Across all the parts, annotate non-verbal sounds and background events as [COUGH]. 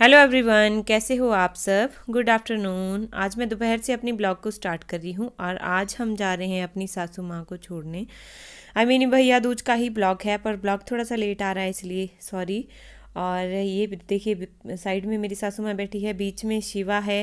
Hello everyone कैसे हो आप सब गुड आफ्टरनून आज मैं दोपहर से अपनी ब्लॉग को स्टार्ट कर रही हूँ और आज हम जा रहे हैं अपनी सासू माँ को छोड़ने आई मीन भैया दूज का ही ब्लॉग है पर ब्लॉग थोड़ा सा लेट आ रहा है इसलिए सॉरी और ये देखिए साइड में मेरी सासू माँ बैठी है बीच में शिवा है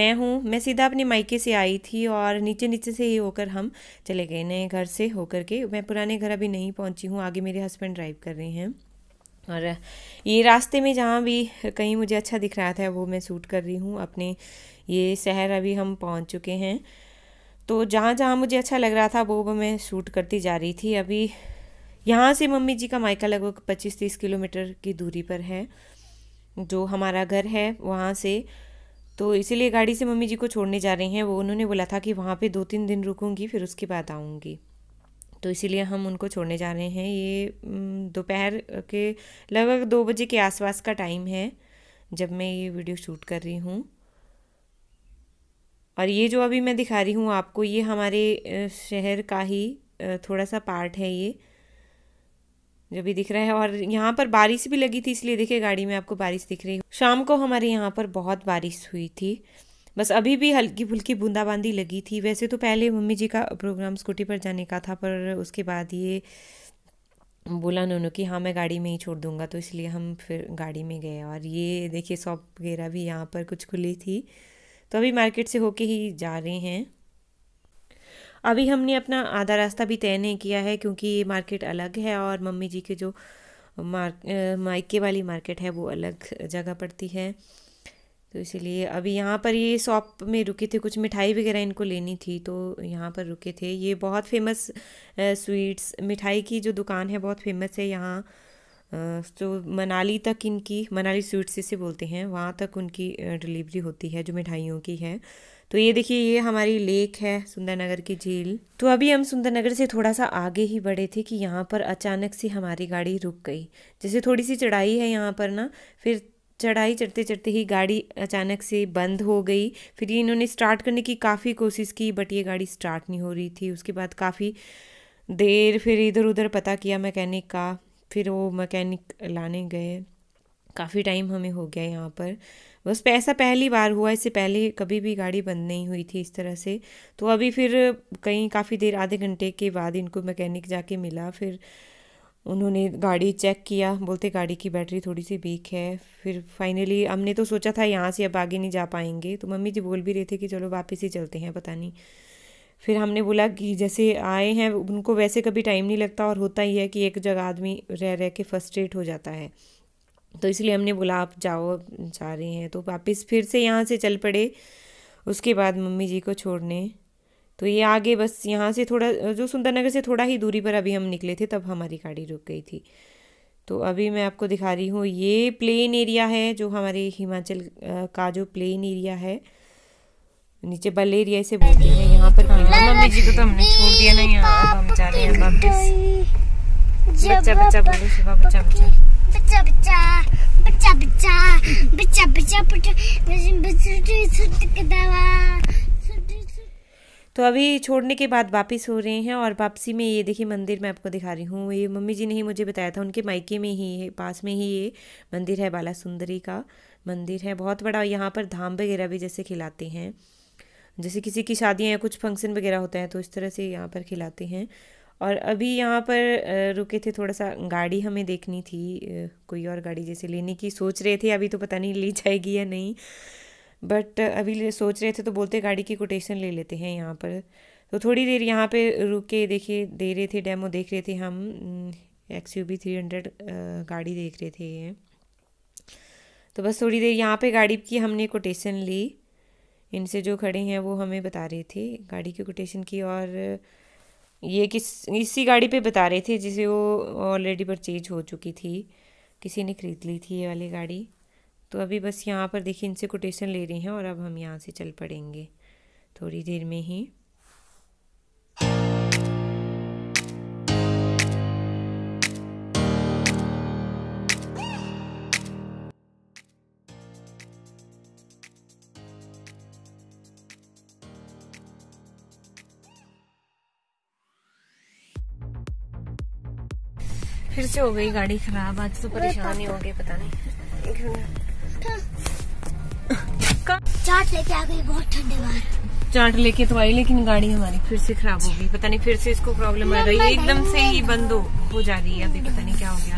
मैं हूँ मैं सीधा अपने मायके से आई थी और नीचे नीचे से ही होकर हम चले गए नए घर से होकर के मैं पुराने घर अभी नहीं पहुँची हूँ आगे मेरे हस्बैंड ड्राइव कर रहे हैं और ये रास्ते में जहाँ भी कहीं मुझे अच्छा दिख रहा था वो मैं सूट कर रही हूँ अपने ये शहर अभी हम पहुँच चुके हैं तो जहाँ जहाँ मुझे अच्छा लग रहा था वो वो मैं सूट करती जा रही थी अभी यहाँ से मम्मी जी का मायका लगभग पच्चीस तीस किलोमीटर की दूरी पर है जो हमारा घर है वहाँ से तो इसीलिए गाड़ी से मम्मी जी को छोड़ने जा रही हैं वो उन्होंने बोला था कि वहाँ पे दो तीन दिन रुकूंगी फिर उसके बाद आऊँगी तो इसीलिए हम उनको छोड़ने जा रहे हैं ये दोपहर के लगभग दो बजे के आसपास का टाइम है जब मैं ये वीडियो शूट कर रही हूँ और ये जो अभी मैं दिखा रही हूँ आपको ये हमारे शहर का ही थोड़ा सा पार्ट है ये जो भी दिख रहा है और यहाँ पर बारिश भी लगी थी इसलिए देखिए गाड़ी में आपको बारिश दिख रही है शाम को हमारे यहाँ पर बहुत बारिश हुई थी बस अभी भी हल्की फुल्की बूंदाबांदी लगी थी वैसे तो पहले मम्मी जी का प्रोग्राम स्कूटी पर जाने का था पर उसके बाद ये बोला उन्होंने कि हाँ मैं गाड़ी में ही छोड़ दूँगा तो इसलिए हम फिर गाड़ी में गए और ये देखिए शॉप वगैरह भी यहाँ पर कुछ खुली थी तो अभी मार्केट से होके ही जा रहे हैं अभी हमने अपना आधा रास्ता भी तय नहीं किया है क्योंकि ये मार्केट अलग है और मम्मी जी के जो मार्क माइके वाली मार्केट है वो अलग जगह पड़ती है तो इसीलिए अभी यहाँ पर ये शॉप में रुके थे कुछ मिठाई वगैरह इनको लेनी थी तो यहाँ पर रुके थे ये बहुत फेमस स्वीट्स मिठाई की जो दुकान है बहुत फेमस है यहाँ तो मनाली तक इनकी मनाली स्वीट्स जिसे बोलते हैं वहाँ तक उनकी डिलीवरी होती है जो मिठाइयों की है तो ये देखिए ये हमारी लेक है सुंदरनगर की झील तो अभी हम सुंदरनगर से थोड़ा सा आगे ही बढ़े थे कि यहाँ पर अचानक से हमारी गाड़ी रुक गई जैसे थोड़ी सी चढ़ाई है यहाँ पर ना फिर चढ़ाई चढ़ते चढ़ते ही गाड़ी अचानक से बंद हो गई फिर ये इन्होंने स्टार्ट करने की काफ़ी कोशिश की बट ये गाड़ी स्टार्ट नहीं हो रही थी उसके बाद काफ़ी देर फिर इधर उधर पता किया मैकेनिक का फिर वो मैकेनिक लाने गए काफ़ी टाइम हमें हो गया यहाँ पर बस पैसा पहली बार हुआ इससे पहले कभी भी गाड़ी बंद नहीं हुई थी इस तरह से तो अभी फिर कहीं काफ़ी देर आधे घंटे के बाद इनको मैकेनिक जाके मिला फिर उन्होंने गाड़ी चेक किया बोलते गाड़ी की बैटरी थोड़ी सी वीक है फिर फाइनली हमने तो सोचा था यहाँ से अब आगे नहीं जा पाएंगे तो मम्मी जी बोल भी रहे थे कि चलो वापस ही चलते हैं पता नहीं फिर हमने बोला कि जैसे आए हैं उनको वैसे कभी टाइम नहीं लगता और होता ही है कि एक जगह आदमी रह रह के फर्स्ट्रेट हो जाता है तो इसलिए हमने बोला आप जाओ जा रहे हैं तो वापस फिर से यहाँ से चल पड़े उसके बाद मम्मी जी को छोड़ने तो ये आगे बस यहाँ से थोड़ा जो सुंदरनगर से थोड़ा ही दूरी पर अभी हम निकले थे तब हमारी गाड़ी रुक गई थी तो अभी मैं आपको दिखा रही हूँ ये प्लेन एरिया है जो हमारे हिमाचल का जो प्लेन एरिया है नीचे बल एरिया इसे बोलते हैं यहाँ पर मम्मी जी को तो हमने छोड़ दिया नहीं यहाँ अब हम जा रहे हैं बच्चा बच्चा बच्चा बच्चा बच्चा बच्चा बच्चा बच्चा बच्चा बच्चा बच्चा बच्चा बच्चा बच्चा बच्चा बच्चा तो अभी छोड़ने के बाद वापस हो रहे हैं और वापसी में ये देखिए मंदिर मैं आपको दिखा रही हूँ ये मम्मी जी ने ही मुझे बताया था उनके मायके में ही पास में ही ये मंदिर है बाला सुंदरी का मंदिर है बहुत बड़ा यहाँ पर धाम वगैरह भी जैसे खिलाते हैं जैसे किसी की शादियाँ या कुछ फंक्शन वगैरह होते हैं तो इस तरह से यहाँ पर खिलाते हैं और अभी यहाँ पर रुके थे थोड़ा सा गाड़ी हमें देखनी थी कोई और गाड़ी जैसे लेने की सोच रहे थे अभी तो पता नहीं ली जाएगी या नहीं बट uh, अभी सोच रहे थे तो बोलते गाड़ी की कोटेशन ले लेते हैं यहाँ पर तो थोड़ी देर यहाँ पे रुक के देखिए दे रहे थे डेमो देख रहे थे हम X U V three hundred गाड़ी देख रहे थे ये तो बस थोड़ी देर यहाँ पे गाड़ी की हमने कोटेशन ली इनसे जो खड़े हैं वो हमें बता रहे थे गाड़ी की कोटेशन की और ये किस इसी गाड़ी पे बता रहे थे जिसे वो ऑलरेडी परचेज हो चुकी थी किसी ने खरीद ली थी ये वाली गाड़ी तो अभी बस यहाँ पर देखिए इनसे कोटेशन ले रही हैं और अब हम यहाँ से चल पड़ेंगे थोड़ी देर में ही फिर से हो गई गाड़ी खराब आज तो परेशानी हो गई पता नहीं चाट लेके आ गई बहुत ठंडे बाहर चाट लेके तो आई लेकिन गाड़ी हमारी फिर से खराब हो गई पता नहीं फिर से इसको प्रॉब्लम आ गई एकदम से ही बंद हो हो जा रही है अभी पता नहीं क्या हो गया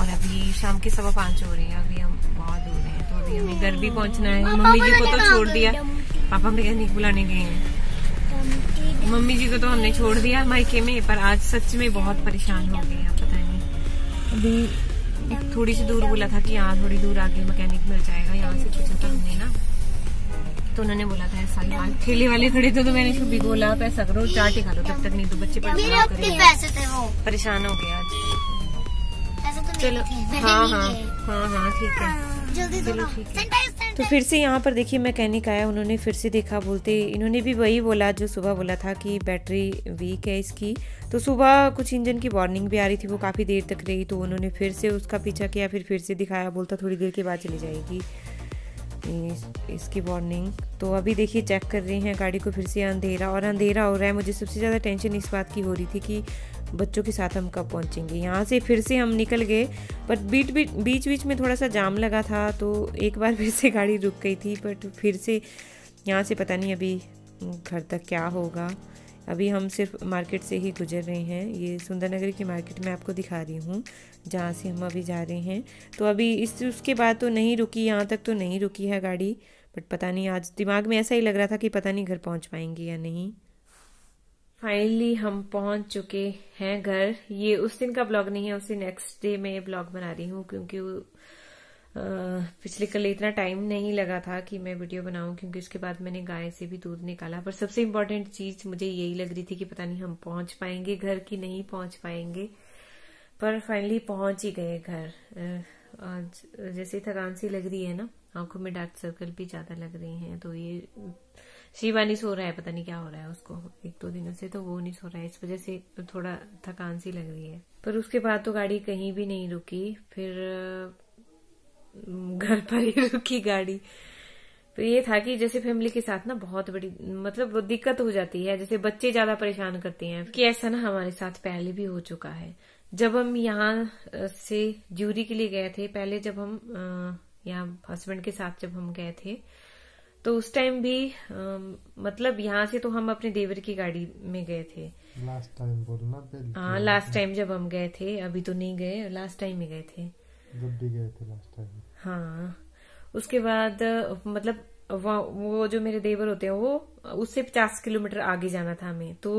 और अभी शाम के सवा पाँच हो रही है अभी हम बहुत दूर हैं तो अभी हमें घर भी पहुंचना है मम्मी जी को तो छोड़ दिया पापा हमें कहने बुलाने गए हैं मम्मी जी को तो हमने छोड़ दिया मायके में पर आज सच में बहुत परेशान हो गए हैं पता नहीं अभी थोड़ी सी दूर बोला था कि यहाँ थोड़ी दूर आगे मैकेनिक मिल जाएगा यहाँ से पूछा था हमने ना तो उन्होंने बोला था ऐसा ही ठेले वाले खड़े थे तो मैंने छुपी भिगोला आप पैसा करो चाट ही खा लो तब तक नहीं तो बच्चे परेशान हो गया तो चलो हाँ हाँ हाँ हाँ ठीक है हाँ, चलो ठीक है तो फिर से यहाँ पर देखिए मैकेनिक आया उन्होंने फिर से देखा बोलते इन्होंने भी वही बोला जो सुबह बोला था कि बैटरी वीक है इसकी तो सुबह कुछ इंजन की वार्निंग भी आ रही थी वो काफ़ी देर तक रही तो उन्होंने फिर से उसका पीछा किया फिर फिर से दिखाया बोलता थोड़ी देर के बाद चली जाएगी इस, इसकी वार्निंग तो अभी देखिए चेक कर रही हैं गाड़ी को फिर से अंधेरा और अंधेरा हो रहा है मुझे सबसे ज़्यादा टेंशन इस बात की हो रही थी कि बच्चों के साथ हम कब पहुंचेंगे यहाँ से फिर से हम निकल गए बट बीट बीट बीच बीच में थोड़ा सा जाम लगा था तो एक बार [LAUGHS] फिर से गाड़ी रुक गई थी बट फिर से यहाँ से पता नहीं अभी घर तक क्या होगा अभी हम सिर्फ मार्केट से ही गुजर रहे हैं ये सुंदरनगर की मार्केट में आपको दिखा रही हूँ जहाँ से हम अभी जा रहे हैं तो अभी इस उसके बाद तो नहीं रुकी यहाँ तक तो नहीं रुकी है गाड़ी बट पता नहीं आज दिमाग में ऐसा ही लग रहा था कि पता नहीं घर पहुँच पाएंगे या नहीं फाइनली हम पहुंच चुके हैं घर ये उस दिन का ब्लॉग नहीं है उसे नेक्स्ट डे मैं ब्लॉग बना रही हूँ क्योंकि पिछले कल इतना टाइम नहीं लगा था कि मैं वीडियो बनाऊं क्योंकि उसके बाद मैंने गाय से भी दूध निकाला पर सबसे इम्पोर्टेंट चीज मुझे यही लग रही थी कि पता नहीं हम पहुंच पाएंगे घर की नहीं पहुंच पाएंगे पर फाइनली पहुंच ही गए घर आज जैसे थकान सी लग रही है ना आंखों में डार्क सर्कल भी ज्यादा लग रही हैं तो ये शिवानी सो रहा है पता नहीं क्या हो रहा है उसको एक दो दिनों से तो वो नहीं सो रहा है इस वजह से थोड़ा थकान सी लग रही है पर उसके बाद तो गाड़ी कहीं भी नहीं रुकी फिर घर पर ही [LAUGHS] रुकी गाड़ी तो ये था कि जैसे फैमिली के साथ ना बहुत बड़ी मतलब दिक्कत हो जाती है जैसे बच्चे ज्यादा परेशान करते हैं कि ऐसा ना हमारे साथ पहले भी हो चुका है जब हम यहाँ से ज्यूरी के लिए गए थे पहले जब हम यहाँ हस्बैंड के साथ जब हम गए थे तो उस टाइम भी आ, मतलब यहाँ से तो हम अपने देवर की गाड़ी में गए थे लास्ट टाइम बोलना हाँ लास्ट टाइम जब हम गए थे अभी तो नहीं गए लास्ट टाइम ही गए थे जब भी गए थे लास्ट टाइम हाँ उसके बाद मतलब वो जो मेरे देवर होते हैं वो उससे पचास किलोमीटर आगे जाना था हमें तो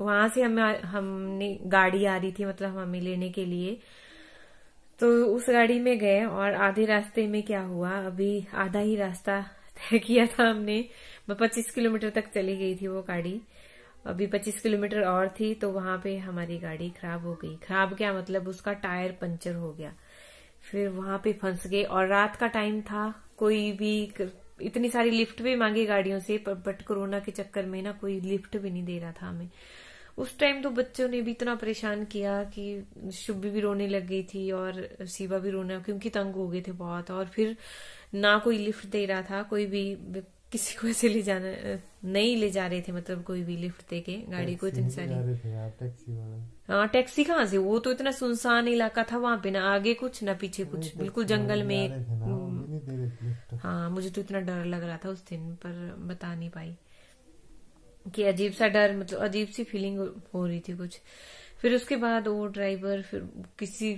वहां से हम हमने गाड़ी आ रही थी मतलब हमें लेने के लिए तो उस गाड़ी में गए और आधे रास्ते में क्या हुआ अभी आधा ही रास्ता तय किया था हमने मैं पच्चीस किलोमीटर तक चली गई थी वो गाड़ी अभी पच्चीस किलोमीटर और थी तो वहां पे हमारी गाड़ी खराब हो गई खराब क्या मतलब उसका टायर पंचर हो गया फिर वहां पे फंस गए और रात का टाइम था कोई भी इतनी सारी लिफ्ट भी मांगी गाड़ियों से बट कोरोना के चक्कर में ना कोई लिफ्ट भी नहीं दे रहा था हमें उस टाइम तो बच्चों ने भी इतना परेशान किया कि शुभ भी रोने लग गई थी और शिवा भी रोने क्योंकि तंग हो गए थे बहुत और फिर ना कोई लिफ्ट दे रहा था कोई भी किसी को ऐसे ले जाना नहीं ले जा रहे थे मतलब कोई भी लिफ्ट दे के गाड़ी को इतनी सारी हाँ टैक्सी कहाँ से वो तो इतना सुनसान इलाका था वहां पे ना आगे कुछ ना पीछे कुछ तो बिल्कुल जंगल में हाँ मुझे तो इतना डर लग रहा था उस दिन पर बता नहीं पाई कि अजीब सा डर मतलब अजीब सी फीलिंग हो रही थी कुछ फिर उसके बाद वो ड्राइवर फिर किसी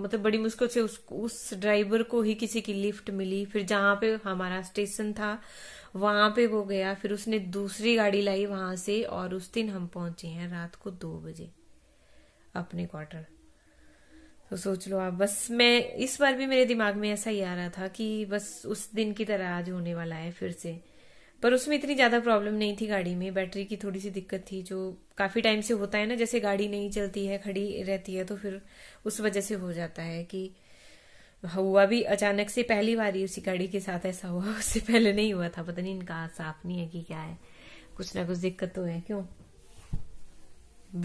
मतलब बड़ी मुश्किल से उस उस ड्राइवर को ही किसी की लिफ्ट मिली फिर जहां पे हमारा स्टेशन था वहां पे वो गया फिर उसने दूसरी गाड़ी लाई वहां से और उस दिन हम पहुंचे हैं रात को दो बजे अपने क्वार्टर तो सोच लो आप बस मैं इस बार भी मेरे दिमाग में ऐसा ही आ रहा था कि बस उस दिन की तरह आज होने वाला है फिर से पर उसमें इतनी ज़्यादा प्रॉब्लम नहीं थी गाड़ी में बैटरी की थोड़ी सी दिक्कत थी जो काफ़ी टाइम से होता है ना जैसे गाड़ी नहीं चलती है खड़ी रहती है तो फिर उस वजह से हो जाता है कि हुआ भी अचानक से पहली बार ही उसी गाड़ी के साथ ऐसा हुआ [LAUGHS] उससे पहले नहीं हुआ था पता नहीं इनका साफ नहीं है कि क्या है कुछ ना कुछ दिक्कत तो है क्यों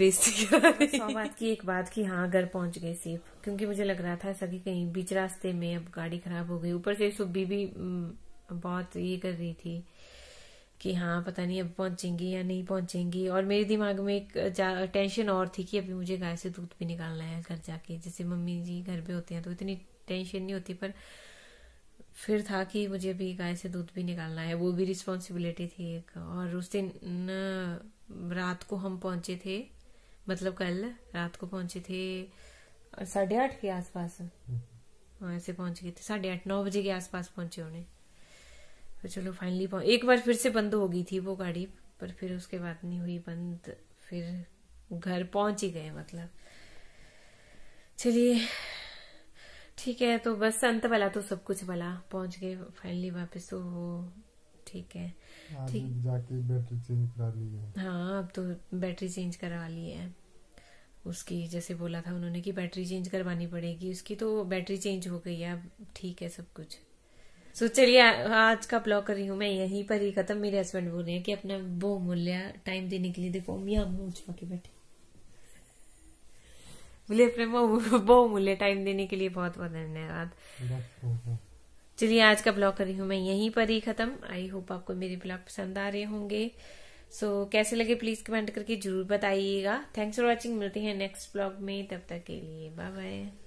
बेसिक [LAUGHS] बात की एक बात की हाँ घर पहुंच गए सेफ क्योंकि मुझे लग रहा था ऐसा कि कहीं बीच रास्ते में अब गाड़ी खराब हो गई ऊपर से सुब्बी भी हम्म, बहुत ये कर रही थी कि हाँ पता नहीं अब पहुंचेंगी या नहीं पहुंचेंगी और मेरे दिमाग में एक टेंशन और थी कि अभी मुझे गाय से दूध भी निकालना है घर जाके जैसे मम्मी जी घर पे होते हैं तो इतनी टेंशन नहीं होती पर फिर था कि मुझे अभी गाय से दूध भी निकालना है वो भी रिस्पॉन्सिबिलिटी थी एक और उस दिन रात को हम पहुंचे थे मतलब कल रात को पहुंचे थे साढ़े आठ के आसपास ऐसे हम्म। पहुंच गए थे साढ़े आठ नौ बजे के आसपास पहुंचे उन्हें तो चलो फाइनली पहुंच एक बार फिर से बंद हो गई थी वो गाड़ी पर फिर उसके बाद नहीं हुई बंद फिर घर पहुंच ही गए मतलब चलिए ठीक है तो बस अंत वाला तो सब कुछ वाला पहुंच गए फाइनली वापस तो ठीक है ठीक जाके बैटरी चेंज करा ली है हाँ अब तो बैटरी चेंज करवा ली है उसकी जैसे बोला था उन्होंने कि बैटरी चेंज करवानी पड़ेगी उसकी तो बैटरी चेंज हो गई है अब ठीक है सब कुछ सो चलिए आज का ब्लॉग कर रही हूँ मैं यहीं पर ही खत्म मेरे हस्बैंड बोल रहे हैं कि अपना मूल्य टाइम देने के लिए देखो मियाँ मुंह छुपा के बैठे बोले अपने बहुमूल्य टाइम देने के लिए बहुत बहुत धन्यवाद चलिए आज का ब्लॉग कर रही हूँ मैं यहीं पर ही खत्म आई होप आपको मेरे ब्लॉग पसंद आ रहे होंगे सो so, कैसे लगे प्लीज कमेंट करके जरूर बताइएगा थैंक्स फॉर वॉचिंग मिलते हैं नेक्स्ट ब्लॉग में तब तक के लिए बाय बाय